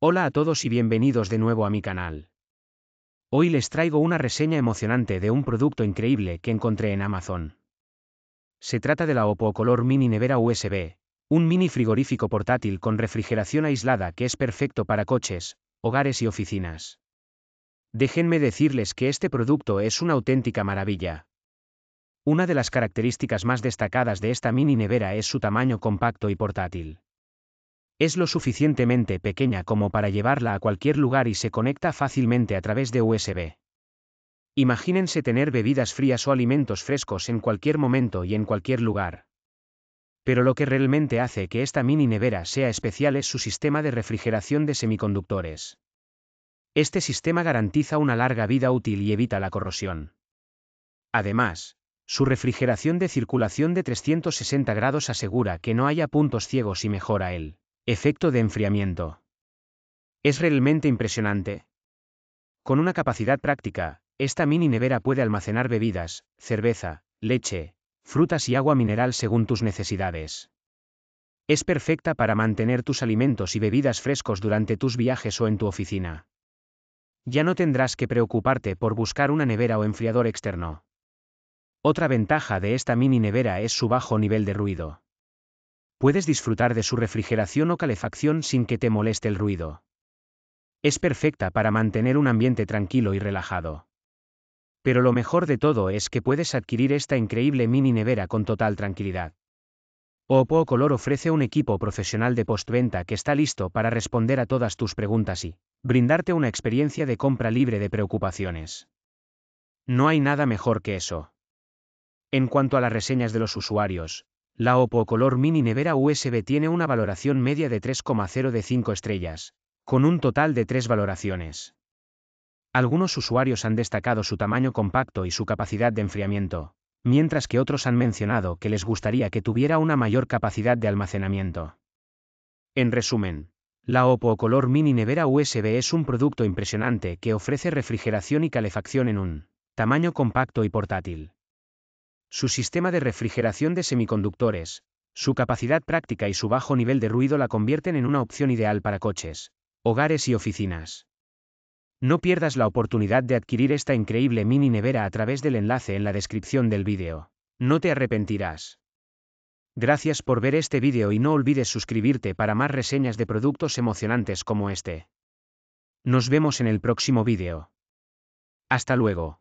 Hola a todos y bienvenidos de nuevo a mi canal. Hoy les traigo una reseña emocionante de un producto increíble que encontré en Amazon. Se trata de la Oppo Color Mini Nevera USB, un mini frigorífico portátil con refrigeración aislada que es perfecto para coches, hogares y oficinas. Déjenme decirles que este producto es una auténtica maravilla. Una de las características más destacadas de esta mini nevera es su tamaño compacto y portátil. Es lo suficientemente pequeña como para llevarla a cualquier lugar y se conecta fácilmente a través de USB. Imagínense tener bebidas frías o alimentos frescos en cualquier momento y en cualquier lugar. Pero lo que realmente hace que esta mini nevera sea especial es su sistema de refrigeración de semiconductores. Este sistema garantiza una larga vida útil y evita la corrosión. Además, su refrigeración de circulación de 360 grados asegura que no haya puntos ciegos y mejora el Efecto de enfriamiento. Es realmente impresionante. Con una capacidad práctica, esta mini nevera puede almacenar bebidas, cerveza, leche, frutas y agua mineral según tus necesidades. Es perfecta para mantener tus alimentos y bebidas frescos durante tus viajes o en tu oficina. Ya no tendrás que preocuparte por buscar una nevera o enfriador externo. Otra ventaja de esta mini nevera es su bajo nivel de ruido puedes disfrutar de su refrigeración o calefacción sin que te moleste el ruido. Es perfecta para mantener un ambiente tranquilo y relajado. Pero lo mejor de todo es que puedes adquirir esta increíble mini nevera con total tranquilidad. Oppo Color ofrece un equipo profesional de postventa que está listo para responder a todas tus preguntas y brindarte una experiencia de compra libre de preocupaciones. No hay nada mejor que eso. En cuanto a las reseñas de los usuarios, la Oppo Color Mini Nevera USB tiene una valoración media de 3,0 de 5 estrellas, con un total de 3 valoraciones. Algunos usuarios han destacado su tamaño compacto y su capacidad de enfriamiento, mientras que otros han mencionado que les gustaría que tuviera una mayor capacidad de almacenamiento. En resumen, la Oppo Color Mini Nevera USB es un producto impresionante que ofrece refrigeración y calefacción en un tamaño compacto y portátil su sistema de refrigeración de semiconductores, su capacidad práctica y su bajo nivel de ruido la convierten en una opción ideal para coches, hogares y oficinas. No pierdas la oportunidad de adquirir esta increíble mini nevera a través del enlace en la descripción del vídeo. No te arrepentirás. Gracias por ver este vídeo y no olvides suscribirte para más reseñas de productos emocionantes como este. Nos vemos en el próximo vídeo. Hasta luego.